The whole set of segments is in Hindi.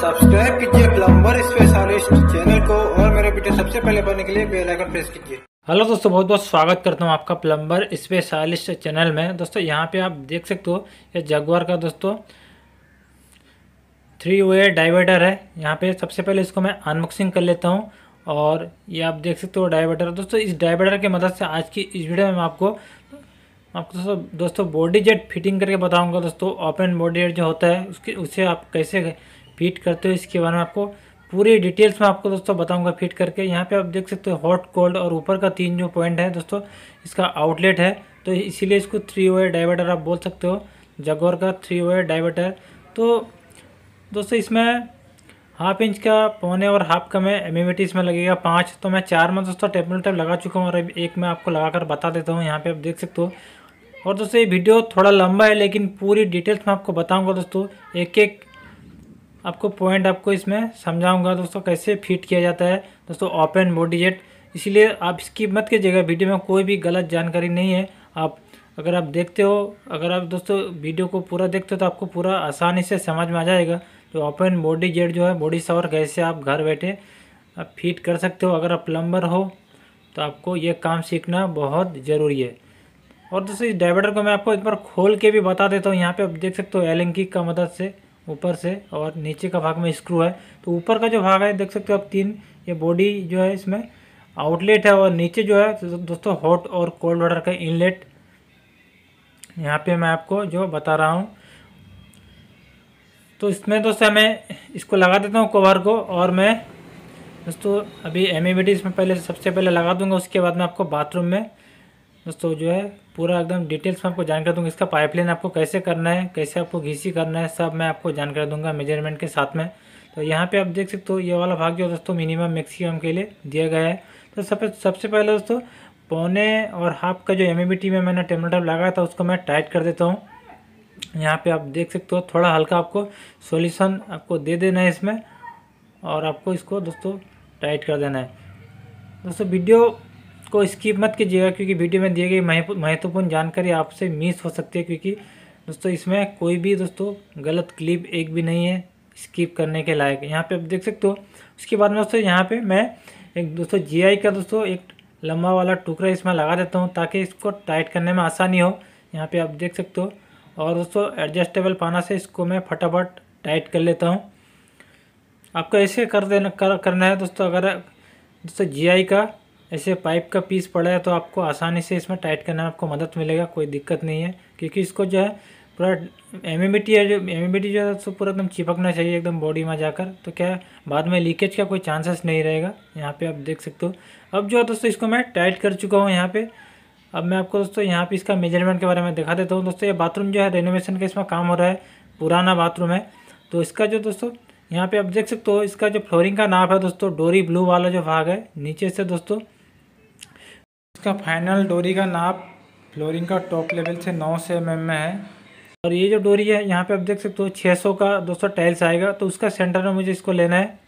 सब्सक्राइब कीजिए प्लम्बर स्पेशलिस्ट चैनल को और मेरे वीडियो सबसे पहले पाने के लिए बेल आइकन प्रेस कीजिए हेलो दोस्तों बहुत बहुत स्वागत करता हूँ आपका प्लम्बर स्पेशलिस्ट चैनल में दोस्तों यहाँ पे आप देख सकते हो ये जगवार का दोस्तों थ्री वे डाइवर्टर है यहाँ पे सबसे पहले इसको मैं अनबॉक्सिंग कर लेता हूँ और ये आप देख सकते हो डाइवर्टर दोस्तों इस डाइवर्टर की मदद से आज की इस वीडियो में मैं आपको आपको दोस्तों दोस्तों बॉडी जेट फिटिंग करके बताऊंगा दोस्तों ओपन बॉडी जेट जो होता है उसके उसे आप कैसे फिट करते हो इसके बारे में आपको पूरी डिटेल्स में आपको दोस्तों बताऊंगा फिट करके यहाँ पे आप देख सकते हो हॉट कोल्ड और ऊपर का तीन जो पॉइंट है दोस्तों इसका आउटलेट है तो इसीलिए इसको थ्री वे डाइवर्टर आप बोल सकते हो जगोर का थ्री वे डाइवर्टर तो दोस्तों इसमें हाफ इंच का पौने और हाफ का मैं एम इसमें लगेगा पाँच तो मैं चार में दोस्तों टेबल टेप लगा चुका हूँ और एक मैं आपको लगा कर बता देता हूँ यहाँ पर आप देख सकते हो और दोस्तों ये वीडियो थोड़ा लंबा है लेकिन पूरी डिटेल्स में आपको बताऊँगा दोस्तों एक एक आपको पॉइंट आपको इसमें समझाऊंगा दोस्तों कैसे फिट किया जाता है दोस्तों ओपन बॉडी जेट इसीलिए आप इसकी मत कीजिएगा वीडियो में कोई भी गलत जानकारी नहीं है आप अगर आप देखते हो अगर आप दोस्तों वीडियो को पूरा देखते हो तो आपको पूरा आसानी से समझ में आ जाएगा तो ओपन बॉडी जेट जो है बॉडी शावर कैसे आप घर बैठे आप फिट कर सकते हो अगर आप प्लम्बर हो तो आपको ये काम सीखना बहुत ज़रूरी है और दोस्तों इस डाइवर्टर को मैं आपको एक बार खोल के भी बता देता हूँ यहाँ पे आप देख सकते हो एलिंग की का मदद से ऊपर से और नीचे का भाग में स्क्रू है तो ऊपर का जो भाग है देख सकते हो आप तीन ये बॉडी जो है इसमें आउटलेट है और नीचे जो है दोस्तों हॉट और कोल्ड वाटर का इनलेट यहाँ पे मैं आपको जो बता रहा हूँ तो इसमें दोस्तों मैं इसको लगा देता हूँ कवर को और मैं दोस्तों अभी एम इसमें पहले सबसे पहले लगा दूंगा उसके बाद मैं आपको बाथरूम में दोस्तों जो है पूरा एकदम डिटेल्स में आपको जानकारी दूंगा इसका पाइपलाइन आपको कैसे करना है कैसे आपको घीसी करना है सब मैं आपको जानकारी दूंगा मेजरमेंट के साथ में तो यहाँ पे आप देख सकते हो ये वाला भाग जो दोस्तों मिनिमम मैक्सिमम के लिए दिया गया है तो सब सबसे पहले दोस्तों पौने और हाफ का जो एम में मैंने टेम्परेचर लगाया था उसको मैं टाइट कर देता हूँ यहाँ पर आप देख सकते हो थोड़ा हल्का आपको सोल्यूशन आपको दे देना है इसमें और आपको इसको दोस्तों टाइट कर देना है दोस्तों वीडियो को स्किप मत कीजिएगा क्योंकि वीडियो में दिए गए महत्वपूर्ण जानकारी आपसे मिस हो सकती है क्योंकि दोस्तों इसमें कोई भी दोस्तों गलत क्लिप एक भी नहीं है स्किप करने के लायक यहाँ पे आप देख सकते हो उसके बाद में दोस्तों यहाँ पे मैं एक दोस्तों जीआई का दोस्तों एक लंबा वाला टुकड़ा इसमें लगा देता हूँ ताकि इसको टाइट करने में आसानी हो यहाँ पे आप देख सकते हो और दोस्तों एडजस्टेबल पाना से इसको मैं फटाफट टाइट कर लेता हूँ आपको ऐसे कर देना कर, करना है दोस्तों अगर दोस्तों जी का ऐसे पाइप का पीस पड़ा है तो आपको आसानी से इसमें टाइट करने में आपको मदद मिलेगा कोई दिक्कत नहीं है क्योंकि इसको जो है पूरा एम एम है जो एम एम जो है उसको पूरा एकदम चिपकना चाहिए एकदम बॉडी में जाकर तो क्या बाद में लीकेज का कोई चांसेस नहीं रहेगा यहाँ पे आप देख सकते हो अब जो है दोस्तों इसको मैं टाइट कर चुका हूँ यहाँ पे अब मैं आपको दोस्तों यहाँ पे इसका मेजरमेंट के बारे में दिखा देता हूँ दोस्तों ये बाथरूम जो है रेनोवेशन का इसमें काम हो रहा है पुराना बाथरूम है तो इसका जो दोस्तों यहाँ पर आप देख सकते हो इसका जो फ्लोरिंग का नाप है दोस्तों डोरी ब्लू वाला जो भाग है नीचे से दोस्तों इसका फाइनल डोरी का नाप फ्लोरिंग का टॉप लेवल से नौ से एम में है और ये जो डोरी है यहाँ पे आप देख सकते हो 600 का 200 टाइल्स आएगा तो उसका सेंटर में मुझे इसको लेना है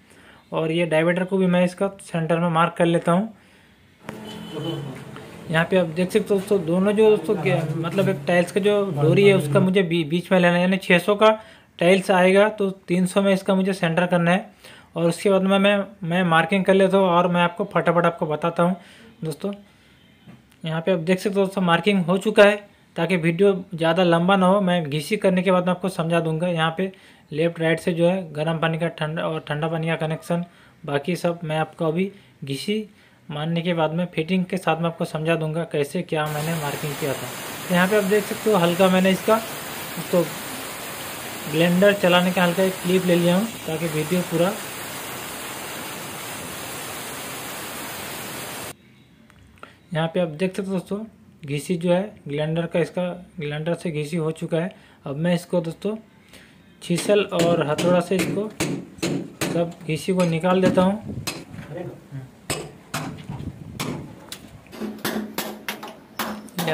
और ये डायवेटर को भी मैं इसका सेंटर में मार्क कर लेता हूँ यहाँ पे आप देख सकते हो दोस्तों दोनों जो दोस्तों मतलब एक टाइल्स का जो डोरी है उसका मुझे बीच में लेना है यानी छः का टाइल्स आएगा तो तीन में इसका मुझे सेंटर करना है और उसके बाद में मैं मैं मार्किंग कर लेता हूँ और मैं आपको फटाफट आपको बताता हूँ दोस्तों यहाँ पे आप देख सकते हो दोस्तों मार्किंग हो चुका है ताकि वीडियो ज़्यादा लंबा ना हो मैं घीसी करने के बाद मैं आपको समझा दूंगा यहाँ पे लेफ्ट राइट से जो है गर्म पानी का ठंडा और ठंडा पानी का कनेक्शन बाकी सब मैं आपको अभी घीसी मारने के बाद में फिटिंग के साथ मैं आपको समझा दूंगा कैसे क्या मैंने मार्किंग किया था तो यहाँ पर आप देख सकते हो हल्का मैंने इसका तो ब्लेंडर चलाने का हल्का एक क्लिप ले लिया हूँ ताकि वीडियो पूरा यहाँ पे आप देख सकते हो दोस्तों घीसी जो है ग्लैंडर का इसका ग्लैंडर से घीसी हो चुका है अब मैं इसको दोस्तों छीसल और हथौड़ा से इसको सब घीसी को निकाल देता हूँ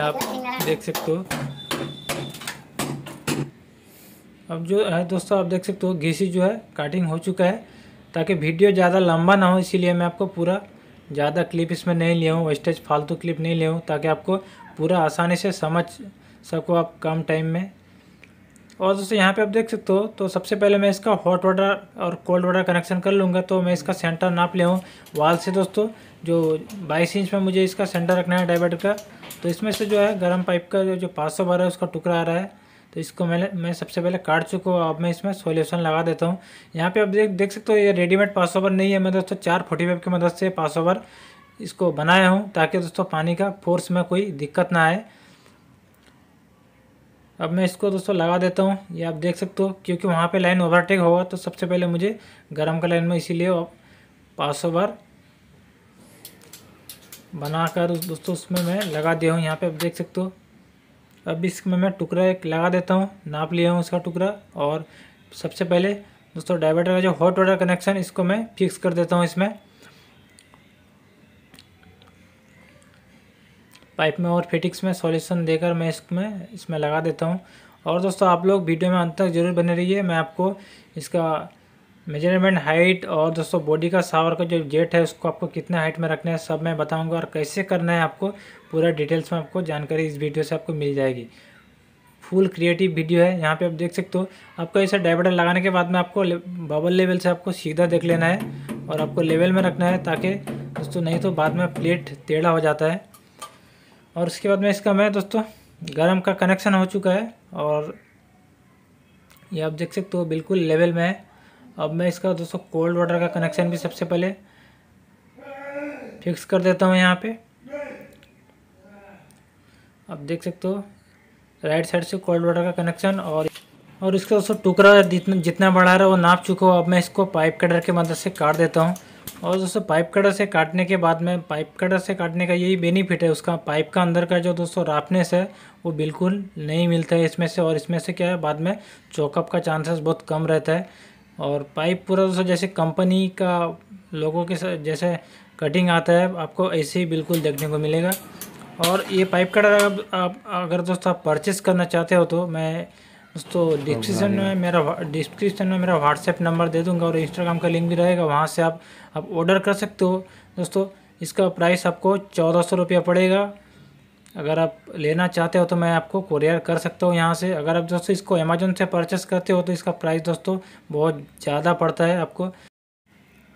आप देख सकते हो अब जो है दोस्तों आप देख सकते हो घीसी जो है काटिंग हो चुका है ताकि वीडियो ज़्यादा लंबा ना हो इसीलिए मैं आपको पूरा ज़्यादा क्लिप इसमें नहीं लिया हूँ वेस्टेज फालतू क्लिप नहीं लिया हूँ ताकि आपको पूरा आसानी से समझ सको आप कम टाइम में और दोस्तों यहाँ पे आप देख सकते हो तो सबसे पहले मैं इसका हॉट वाटर और कोल्ड वाटर कनेक्शन कर लूँगा तो मैं इसका सेंटर नाप लिया हूँ वाल से दोस्तों जो 22 इंच में मुझे इसका सेंटर रखना है डाइवर्टर का तो इसमें से जो है गर्म पाइप का जो जो पाँच सौ बारह है उसका टुकड़ा आ रहा है तो इसको मैंने मैं सबसे पहले काट चुका हूँ अब मैं इसमें सोल्यूशन लगा देता हूँ यहाँ पे आप देख देख सकते हो ये रेडीमेड पास ओवर नहीं है मैं दोस्तों चार फोर्टी फाइव की मदद से पास ओवर इसको बनाया हूँ ताकि दोस्तों पानी का फोर्स में कोई दिक्कत ना आए अब मैं इसको दोस्तों लगा देता हूँ ये आप देख सकते हो क्योंकि वहाँ पर लाइन ओवरटेक होगा तो सबसे पहले मुझे गर्म का लाइन में इसीलिए पास ओवर बनाकर दोस्तों उसमें मैं लगा दिया हूँ यहाँ पे आप देख सकते हो अब इसमें मैं टुकड़ा एक लगा देता हूँ नाप लिया हूँ उसका टुकड़ा और सबसे पहले दोस्तों डाइवर्टर का जो हॉट वाटर कनेक्शन इसको मैं फिक्स कर देता हूँ इसमें पाइप में और फिटिक्स में सॉल्यूशन देकर मैं इसमें इसमें लगा देता हूँ और दोस्तों आप लोग वीडियो में अंत तक जरूर बने रहिए मैं आपको इसका मेजरमेंट हाइट और दोस्तों बॉडी का सावर का जो जेट है उसको आपको कितना हाइट में रखना है सब मैं बताऊंगा और कैसे करना है आपको पूरा डिटेल्स में आपको जानकारी इस वीडियो से आपको मिल जाएगी फुल क्रिएटिव वीडियो है यहाँ पे आप देख सकते हो आपको ऐसा डाइवर्टर लगाने के बाद में आपको बबल लेवल से आपको सीधा देख लेना है और आपको लेवल में रखना है ताकि दोस्तों नहीं तो बाद में प्लेट टेढ़ा हो जाता है और उसके बाद में इसका मैं दोस्तों गर्म का कनेक्शन हो चुका है और ये आप देख सकते हो बिल्कुल लेवल में है अब मैं इसका दोस्तों कोल्ड वाटर का कनेक्शन भी सबसे पहले फिक्स कर देता हूँ यहाँ पे अब देख सकते हो राइट साइड से कोल्ड वाटर का कनेक्शन और और इसका दोस्तों टुकड़ा जितना जितना बड़ा रहा वो नाप चुका हो अब मैं इसको पाइप कटर के मदद से काट देता हूँ और दोस्तों पाइप कटर से काटने के बाद में पाइप कटर से काटने का यही बेनिफिट है उसका पाइप का अंदर का जो दोस्तों राफनेस है वो बिल्कुल नहीं मिलता है इसमें से और इसमें से क्या है बाद में चौकअप का चांसेस बहुत कम रहता है और पाइप पूरा दोस्तों जैसे कंपनी का लोगों के साथ जैसे कटिंग आता है आपको ऐसे ही बिल्कुल देखने को मिलेगा और ये पाइप कटर आप अगर दोस्तों आप परचेस करना चाहते हो तो मैं दोस्तों तो डिस्क्रिप्शन में मेरा डिस्क्रिप्शन में मेरा व्हाट्सएप नंबर दे दूंगा और इंस्टाग्राम का लिंक भी रहेगा वहाँ से आप आप ऑर्डर कर सकते हो दोस्तों इसका प्राइस आपको चौदह सौ रुपया पड़ेगा अगर आप लेना चाहते हो तो मैं आपको कुरियर कर सकता हूँ यहाँ से अगर आप दोस्तों इसको अमेजोन से परचेस करते हो तो इसका प्राइस दोस्तों बहुत ज़्यादा पड़ता है आपको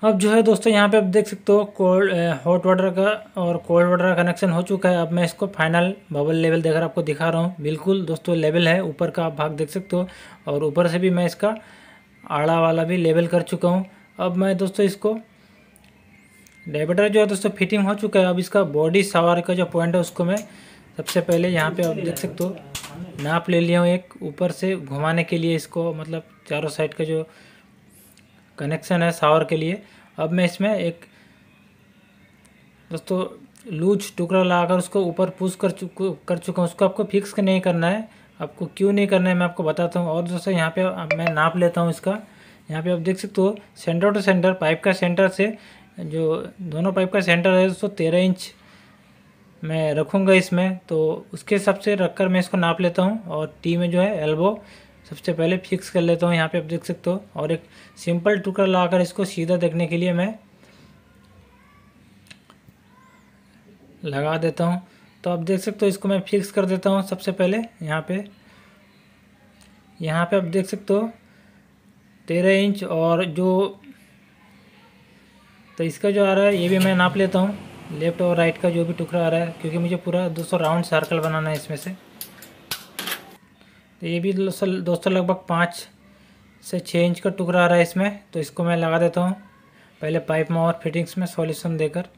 अब जो है दोस्तों यहाँ पे आप देख सकते हो कोल्ड हॉट वाटर का और कोल्ड वाटर का कनेक्शन हो चुका है अब मैं इसको फाइनल बबल लेवल देकर आपको दिखा रहा हूँ बिल्कुल दोस्तों लेवल है ऊपर का आप भाग देख सकते हो और ऊपर से भी मैं इसका आड़ा वाला भी लेवल कर चुका हूँ अब मैं दोस्तों इसको डायबेटर जो है दोस्तों फिटिंग हो चुका है अब इसका बॉडी सवार का जो पॉइंट है उसको मैं सबसे पहले यहाँ पे आप देख सकते हो नाप ले लिया हूँ एक ऊपर से घुमाने के लिए इसको मतलब चारों साइड का जो कनेक्शन है सावर के लिए अब मैं इसमें एक दोस्तों लूज टुकड़ा लगाकर उसको ऊपर पुश कर चुक कर चुका हूँ उसको आपको फिक्स नहीं करना है आपको क्यों नहीं करना है मैं आपको बताता हूँ और दोस्तों यहाँ पे मैं नाप लेता हूँ इसका यहाँ पे आप देख सकते हो सेंटर टू सेंटर पाइप का सेंटर से जो दोनों पाइप का सेंटर है दोस्तों तेरह इंच मैं रखूँगा इसमें तो उसके हिसाब से रख कर मैं इसको नाप लेता हूँ और टी में जो है एल्बो सबसे पहले फिक्स कर लेता हूँ यहाँ पे आप देख सकते हो और एक सिंपल टुकड़ा लाकर इसको सीधा देखने के लिए मैं लगा देता हूँ तो आप देख सकते हो इसको मैं फिक्स कर देता हूँ सबसे पहले यहाँ पे यहाँ पे आप देख सकते हो तेरह इंच और जो तो इसका जो आ रहा है ये भी मैं नाप लेता हूँ लेफ्ट और राइट का जो भी टुकड़ा आ रहा है क्योंकि मुझे पूरा दोस्तों राउंड सर्कल बनाना है इसमें से तो ये भी दोस्तों दोस्तों लगभग पाँच से छः इंच का टुकड़ा आ रहा है इसमें तो इसको मैं लगा देता हूँ पहले पाइप में और फिटिंग्स में सॉल्यूशन देकर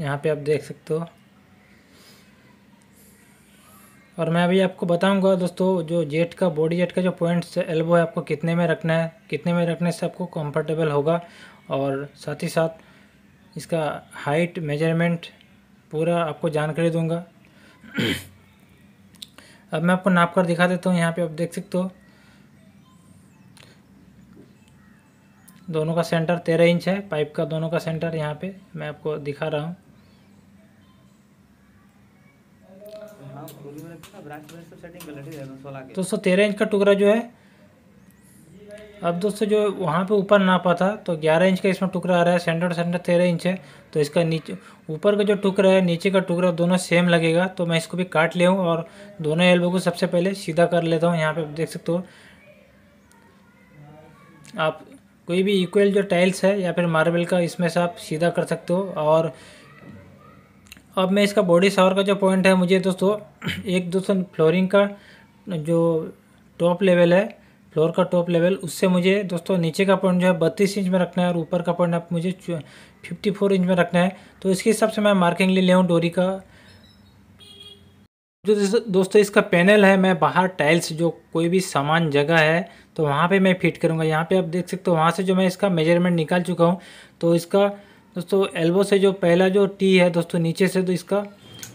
यहाँ पे आप देख सकते हो और मैं अभी आपको बताऊंगा दोस्तों जो जेट का बॉडी जेट का जो पॉइंट्स एल्बो है आपको कितने में रखना है कितने में रखने से आपको कंफर्टेबल होगा और साथ ही साथ इसका हाइट मेजरमेंट पूरा आपको जानकारी दूंगा अब मैं आपको नाप कर दिखा देता हूँ यहाँ पे आप देख सकते हो दोनों का सेंटर तेरह इंच है पाइप का दोनों का सेंटर यहाँ पर मैं आपको दिखा रहा हूँ दोस्तों तेरह इंच का टुकड़ा जो है अब दोस्तों जो वहाँ पे ऊपर ना पाता तो 11 इंच का इसमें टुकड़ा आ रहा है सेंटर सेंटर तेरह इंच है तो इसका नीचे ऊपर का जो टुकड़ा है नीचे का टुकड़ा दोनों सेम लगेगा तो मैं इसको भी काट ले हूँ और दोनों एल्बो को सबसे पहले सीधा कर लेता हूँ यहाँ पे देख सकते हो आप कोई भी इक्वल जो टाइल्स है या फिर मार्बल का इसमें से आप सीधा कर सकते हो और अब मैं इसका बॉडी शावर का जो पॉइंट है मुझे दोस्तों एक दोस्तों फ्लोरिंग का जो टॉप लेवल है फ्लोर का टॉप लेवल उससे मुझे दोस्तों नीचे का पॉइंट जो है बत्तीस इंच में रखना है और ऊपर का पॉइंट आप मुझे फिफ्टी फोर इंच में रखना है तो इसके हिसाब से मैं मार्किंग ले लिया डोरी का जो दोस्तों इसका पैनल है मैं बाहर टाइल्स जो कोई भी सामान जगह है तो वहाँ पे मैं फिट करूँगा यहाँ पे आप देख सकते हो वहाँ से जो मैं इसका मेजरमेंट निकाल चुका हूँ तो इसका दोस्तों एल्बो से जो पहला जो टी है दोस्तों नीचे से तो इसका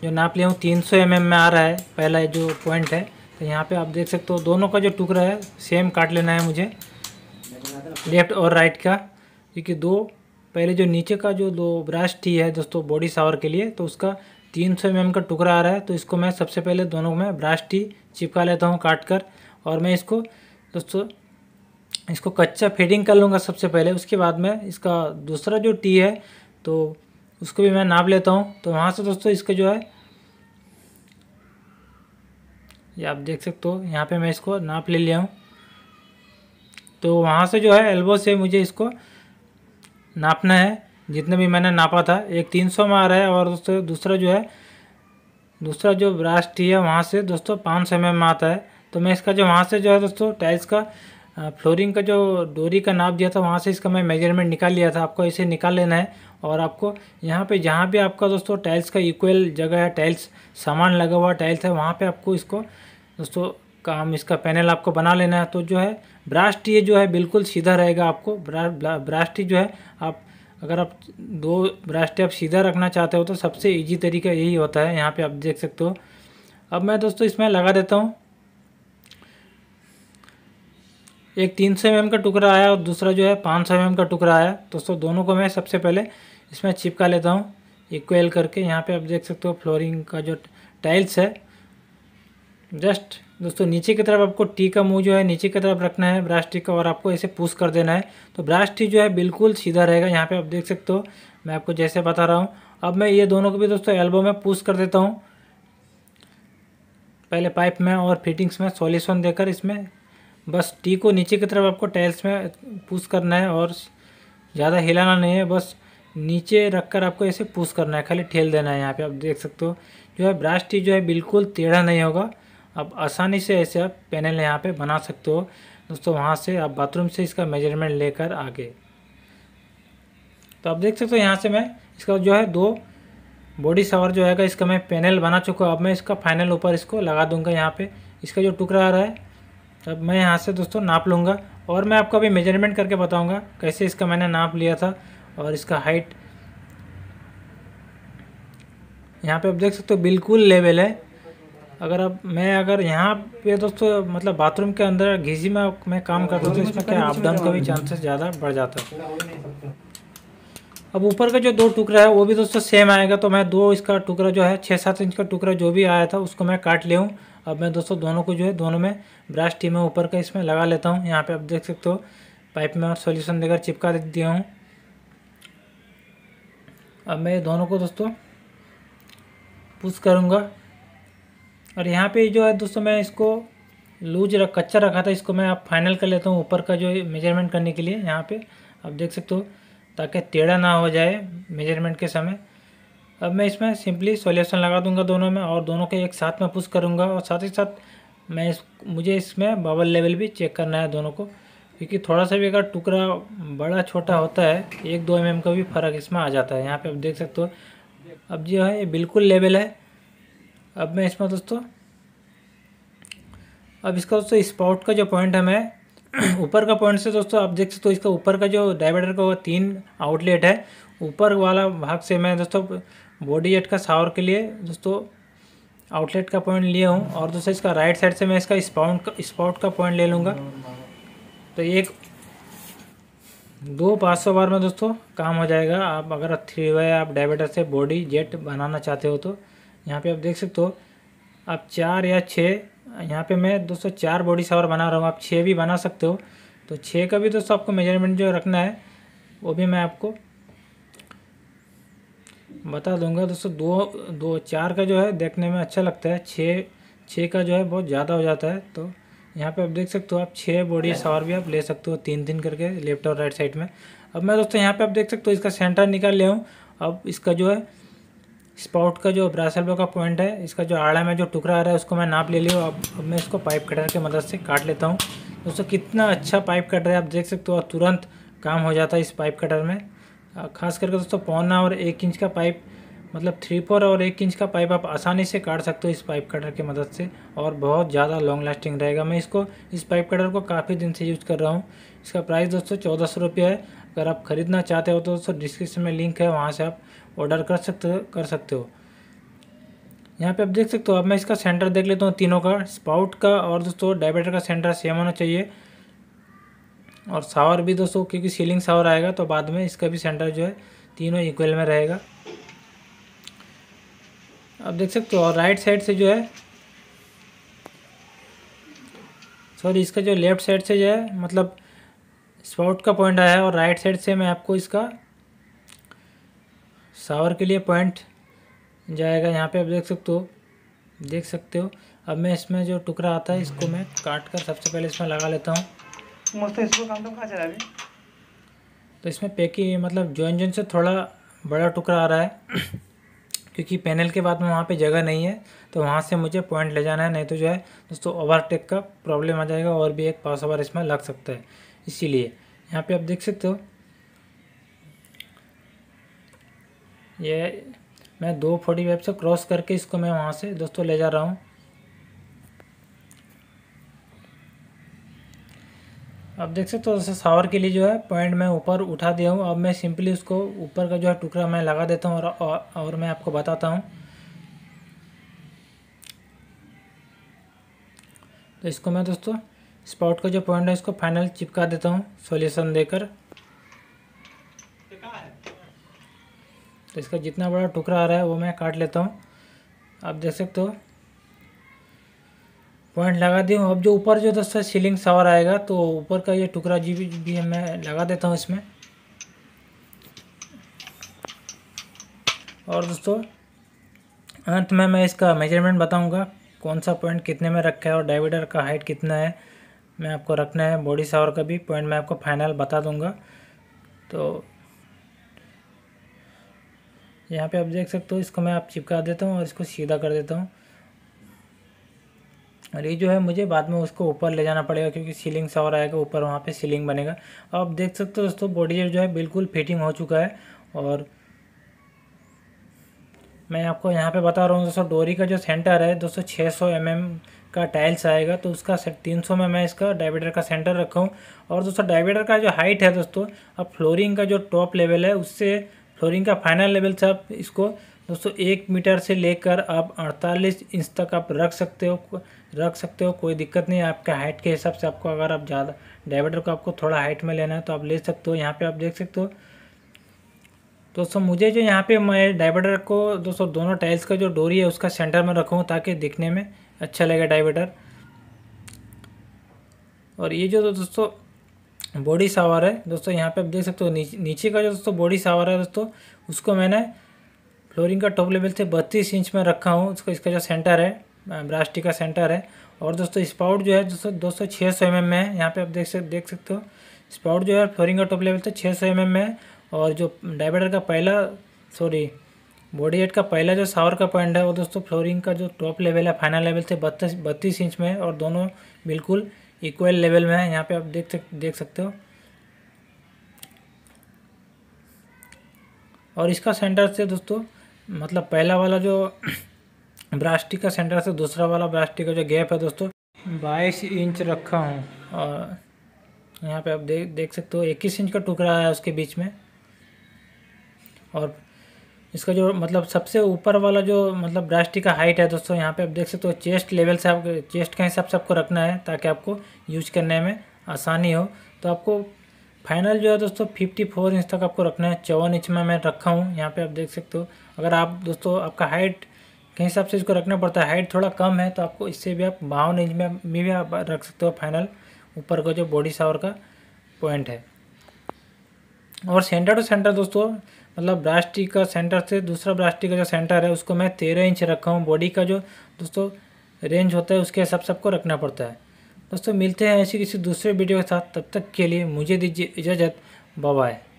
जो नाप लिया हूँ तीन सौ एम में आ रहा है पहला जो पॉइंट है तो यहाँ पे आप देख सकते हो दोनों का जो टुकड़ा है सेम काट लेना है मुझे लेफ्ट और राइट का क्योंकि दो पहले जो नीचे का जो दो ब्राश टी है दोस्तों बॉडी सावर के लिए तो उसका तीन सौ एम का टुकड़ा आ रहा है तो इसको मैं सबसे पहले दोनों में ब्राश टी चिपका लेता हूँ काट कर और मैं इसको दोस्तों इसको कच्चा फेडिंग कर लूँगा सबसे पहले उसके बाद में इसका दूसरा जो टी है तो उसको भी मैं नाप लेता हूँ तो वहाँ से दोस्तों इसका जो है ये आप देख सकते हो यहाँ पे मैं इसको नाप ले लिया हूँ तो वहाँ से जो है एल्बो से मुझे इसको नापना है जितने भी मैंने नापा था एक तीन सौ में आ रहा है और दोस्तों दूसरा जो है दूसरा जो ब्रास्ट टी है वहाँ से दोस्तों पाँच सौ एम में आता है तो मैं इसका जो वहाँ से जो है दोस्तों टाइल्स का हाँ, फ्लोरिंग का जो डोरी का नाप दिया था वहाँ से इसका मैं मेजरमेंट निकाल लिया था आपको इसे निकाल लेना है और आपको यहाँ पे जहाँ भी आपका दोस्तों टाइल्स का इक्वल जगह है टाइल्स सामान लगा हुआ टाइल्स है वहाँ पे आपको इसको दोस्तों काम इसका पैनल आपको बना लेना है तो जो है ब्रास्ट ये जो है बिल्कुल सीधा रहेगा आपको ब्रास्ट जो है आप अगर आप दो ब्रास्ट आप सीधा रखना चाहते हो तो सबसे ईजी तरीका यही होता है यहाँ पर आप देख सकते हो अब मैं दोस्तों इसमें लगा देता हूँ एक तीन सौ एम का टुकड़ा आया और दूसरा जो है पाँच सौ एम का टुकड़ा आया दोस्तों दोनों को मैं सबसे पहले इसमें चिपका लेता हूँ इक्वल करके यहाँ पे आप देख सकते हो फ्लोरिंग का जो टाइल्स है जस्ट दोस्तों नीचे की तरफ आपको टी का मुँह जो है नीचे की तरफ रखना है ब्राश टी का और आपको ऐसे पुश कर देना है तो ब्राश टी जो है बिल्कुल सीधा रहेगा यहाँ पे आप देख सकते हो मैं आपको जैसे बता रहा हूँ अब मैं ये दोनों को भी दोस्तों एल्बो में पुश कर देता हूँ पहले पाइप में और फिटिंग्स में सॉल्यूशन देकर इसमें बस टी को नीचे की तरफ आपको टाइल्स में पुश करना है और ज़्यादा हिलाना नहीं है बस नीचे रखकर आपको ऐसे पुश करना है खाली ठेल देना है यहाँ पे आप देख सकते हो जो है ब्राश टी जो है बिल्कुल टेढ़ा नहीं होगा आप आसानी से ऐसे आप पैनल यहाँ पे बना सकते हो दोस्तों वहाँ से आप बाथरूम से इसका मेजरमेंट लेकर आगे तो आप देख सकते हो यहाँ से मैं इसका जो है दो बॉडी सावर जो है इसका मैं पैनल बना चुका हूँ अब मैं इसका फाइनल ऊपर इसको लगा दूंगा यहाँ पे इसका जो टुकड़ा आ रहा है अब मैं यहाँ से दोस्तों नाप लूँगा और मैं आपको अभी मेजरमेंट करके बताऊँगा कैसे इसका मैंने नाप लिया था और इसका हाइट यहाँ पे आप देख सकते हो बिल्कुल लेवल है अगर आप मैं अगर यहाँ पे दोस्तों मतलब बाथरूम के अंदर घीजी में मैं काम करता हूँ तो इसमें क्या अप डाउन का भी चांसेस ज़्यादा बढ़ जाता है अब ऊपर का जो दो टुकड़ा है वो भी दोस्तों सेम आएगा तो मैं दो इसका टुकड़ा जो है छः सात इंच का टुकड़ा जो भी आया था उसको मैं काट ले हूँ अब मैं दोस्तों दोनों को जो है दोनों में ब्रश टीम है ऊपर का इसमें लगा लेता हूँ यहाँ पे आप देख सकते हो पाइप में और सोल्यूशन देकर चिपका दिया हूँ अब मैं दोनों को दोस्तों पुश करूँगा और यहाँ पे जो है दोस्तों मैं इसको लूज रख कच्चा रखा था इसको मैं आप फाइनल कर लेता हूँ ऊपर का जो मेजरमेंट करने के लिए यहाँ पे आप देख सकते हो ताकि टेढ़ा ना हो जाए मेजरमेंट के समय अब मैं इसमें सिंपली सॉल्यूशन लगा दूंगा दोनों में और दोनों के एक साथ में पुश करूंगा और साथ ही साथ मैं इस मुझे इसमें बबल लेवल भी चेक करना है दोनों को क्योंकि थोड़ा सा भी अगर टुकड़ा बड़ा छोटा होता है एक दो एम का भी फ़र्क इसमें आ जाता है यहाँ पर आप देख सकते हो अब जो है हाँ, ये बिल्कुल लेवल है अब मैं इसमें दोस्तों अब इसका दोस्तों स्पॉट का जो पॉइंट हमें ऊपर का पॉइंट से दोस्तों आप देख सकते हो इसका ऊपर का जो डायमीटर का वो तीन आउटलेट है ऊपर वाला भाग से मैं दोस्तों बॉडी जेट का सावर के लिए दोस्तों आउटलेट का पॉइंट लिया हूँ और दूसरा इसका राइट साइड से मैं इसका स्पाउंड का स्पाउट का पॉइंट ले लूँगा तो एक दो पाँच सौ बार में दोस्तों काम हो जाएगा आप अगर थ्री वाई आप डायबेटर से बॉडी जेट बनाना चाहते हो तो यहाँ पे आप देख सकते हो आप चार या छः यहाँ पे मैं दोस्तों चार बॉडी सावर बना रहा हूँ आप छः भी बना सकते हो तो छः का भी दोस्तों आपको मेजरमेंट जो रखना है वो भी मैं आपको बता दूंगा दोस्तों दो दो चार का जो है देखने में अच्छा लगता है छः छः का जो है बहुत ज़्यादा हो जाता है तो यहाँ पे आप देख सकते हो आप छः बॉडी शावर भी आप ले सकते हो तीन तीन करके लेफ्ट और राइट साइड में अब मैं दोस्तों यहाँ पे आप देख सकते हो इसका सेंटर निकाल लिया हूँ अब इसका जो है स्पाउट का जो ब्रासलबो का पॉइंट है इसका जो आड़ा में जो टुकड़ा आ रहा है उसको मैं नाप ले लिया अब अब मैं इसको पाइप कटर की मदद से काट लेता हूँ दोस्तों कितना अच्छा पाइप कटर है आप देख सकते हो और तुरंत काम हो जाता है इस पाइप कटर में खास करके दोस्तों पौना और एक इंच का पाइप मतलब थ्री फोर और एक इंच का पाइप आप आसानी से काट सकते हो इस पाइप कटर की मदद से और बहुत ज़्यादा लॉन्ग लास्टिंग रहेगा मैं इसको इस पाइप कटर को काफ़ी दिन से यूज़ कर रहा हूँ इसका प्राइस दोस्तों चौदह सौ रुपये है अगर आप ख़रीदना चाहते हो तो दोस्तों डिस्क्रिप्शन में लिंक है वहाँ से आप ऑर्डर कर सकते हो कर सकते हो यहाँ पर आप देख सकते हो अब मैं इसका सेंटर देख लेता हूँ तीनों का स्पाउट का और दोस्तों डायबेटर का सेंटर सेम होना चाहिए और सावर भी दोस्तों क्योंकि सीलिंग सावर आएगा तो बाद में इसका भी सेंटर जो है तीनों इक्वल में रहेगा अब देख सकते हो और राइट साइड से जो है सॉरी इसका जो लेफ्ट साइड से जो है मतलब स्पॉट का पॉइंट आया है और राइट साइड से मैं आपको इसका सावर के लिए पॉइंट जाएगा यहाँ पे आप देख सकते हो देख सकते हो अब मैं इसमें जो टुकड़ा आता है इसको मैं काट कर सबसे पहले इसमें लगा लेता हूँ मस्त इसको काम तुम खा चला अभी तो इसमें पैकिंग मतलब जॉइन जॉइन से थोड़ा बड़ा टुकड़ा आ रहा है क्योंकि पैनल के बाद में वहाँ पे जगह नहीं है तो वहाँ से मुझे पॉइंट ले जाना है नहीं तो जो है दोस्तों ओवरटेक का प्रॉब्लम आ जाएगा और भी एक पास ओवर इसमें लग सकता है इसीलिए यहाँ पे आप देख सकते हो ये मैं दो फोर्टी वेब से क्रॉस करके इसको मैं वहाँ से दोस्तों ले जा रहा हूँ अब देख सकते हो तो सावर के लिए जो है पॉइंट मैं ऊपर उठा दिया हूँ अब मैं सिंपली उसको ऊपर का जो है टुकड़ा मैं लगा देता हूँ और, और, मैं आपको बताता हूँ तो इसको मैं दोस्तों स्पॉट का जो पॉइंट है इसको फाइनल चिपका देता हूँ सोल्यूशन देकर तो इसका जितना बड़ा टुकड़ा आ रहा है वो मैं काट लेता हूँ आप देख सकते हो पॉइंट लगा दी हूँ अब जो ऊपर जो दोस्तों सीलिंग सावर आएगा तो ऊपर का ये टुकड़ा जी भी मैं लगा देता हूँ इसमें और दोस्तों अंत में मैं इसका मेजरमेंट बताऊंगा कौन सा पॉइंट कितने में रखा है और डाइविडर का हाइट कितना है मैं आपको रखना है बॉडी सावर का भी पॉइंट मैं आपको फाइनल बता दूंगा तो यहाँ पे आप देख सकते हो इसको मैं आप चिपका देता हूँ और इसको सीधा कर देता हूँ और ये जो है मुझे बाद में उसको ऊपर ले जाना पड़ेगा क्योंकि सीलिंग सवर आएगा ऊपर वहाँ पे सीलिंग बनेगा आप देख सकते हो दोस्तों बॉडी जो है बिल्कुल फिटिंग हो चुका है और मैं आपको यहाँ पे बता रहा हूँ दोस्तों डोरी का जो सेंटर है दोस्तों 600 सौ mm का टाइल्स आएगा तो उसका तीन सौ में mm मैं इसका डाइवेटर का सेंटर रखा हूँ और दोस्तों डाइवेटर का जो हाइट है दोस्तों अब फ्लोरिंग का जो टॉप लेवल है उससे फ्लोरिंग का फाइनल लेवल से आप इसको दोस्तों एक मीटर से लेकर आप अड़तालीस इंच तक आप रख सकते हो रख सकते हो कोई दिक्कत नहीं आपका हाइट के हिसाब से आपको अगर आप ज़्यादा डाइवर्टर को आपको थोड़ा हाइट में लेना है तो आप ले सकते हो यहाँ पे आप देख सकते हो दोस्तों मुझे जो यहाँ पे मैं डाइवर्टर को दोस्तों दोनों टाइल्स का जो डोरी है उसका सेंटर में रखूँ ताकि दिखने में अच्छा लगे डाइवर्टर और ये जो दोस्तों बॉडी सावर है दोस्तों यहाँ पे आप देख सकते हो नीचे नीचे का जो दोस्तों बॉडी सावर है दोस्तों उसको मैंने फ्लोरिंग का टॉप लेवल से बत्तीस इंच में रखा हूँ उसका इसका जो सेंटर है ब्रास्टी का सेंटर है और दोस्तों स्पाउट जो है दोस्तों दो सौ छः सौ एम एम में है यहाँ पे आप देख सक देख सकते हो स्पाउट जो है फ्लोरिंग का टॉप लेवल तो छः सौ एम एम में है और जो डाइवर्टर का पहला सॉरी बॉडी एट का पहला जो सावर का पॉइंट है वो दोस्तों फ्लोरिंग का जो टॉप लेवल है फाइनल लेवल से बत्तीस बत्तीस इंच में और दोनों बिल्कुल इक्वल लेवल में है यहाँ पर आप देख सक देख सकते हो और इसका सेंटर से दोस्तों मतलब पहला वाला जो ब्रास्टिक का सेंटर से दूसरा वाला ब्रास्टिक का जो गैप है दोस्तों बाईस इंच रखा हूँ और यहाँ पे आप देख देख सकते हो इक्कीस इंच का टुकड़ा है उसके बीच में और इसका जो मतलब सबसे ऊपर वाला जो मतलब ब्रास्टिक का हाइट है दोस्तों यहाँ पे आप देख सकते हो चेस्ट लेवल से आप चेस्ट के हिसाब से आपको रखना है ताकि आपको यूज करने में आसानी हो तो आपको फाइनल जो है दोस्तों फिफ्टी फोर इंच तक आपको रखना है चौवन इंच में मैं रखा हूँ यहाँ पर आप देख सकते हो अगर आप दोस्तों आपका हाइट के हिसाब से इसको रखना पड़ता है हाइट थोड़ा कम है तो आपको इससे भी आप बावन इंच में में भी आप रख सकते हो फाइनल ऊपर का जो बॉडी शावर का पॉइंट है और सेंटर टू सेंटर दोस्तों मतलब ब्रास्टिक का सेंटर से दूसरा ब्रास्टिक का जो सेंटर है उसको मैं तेरह इंच रखा हूँ बॉडी का जो दोस्तों रेंज होता है उसके हिसाब से आपको रखना पड़ता है दोस्तों मिलते हैं ऐसी किसी दूसरे वीडियो के साथ तब तक के लिए मुझे दीजिए इजाज़त बाय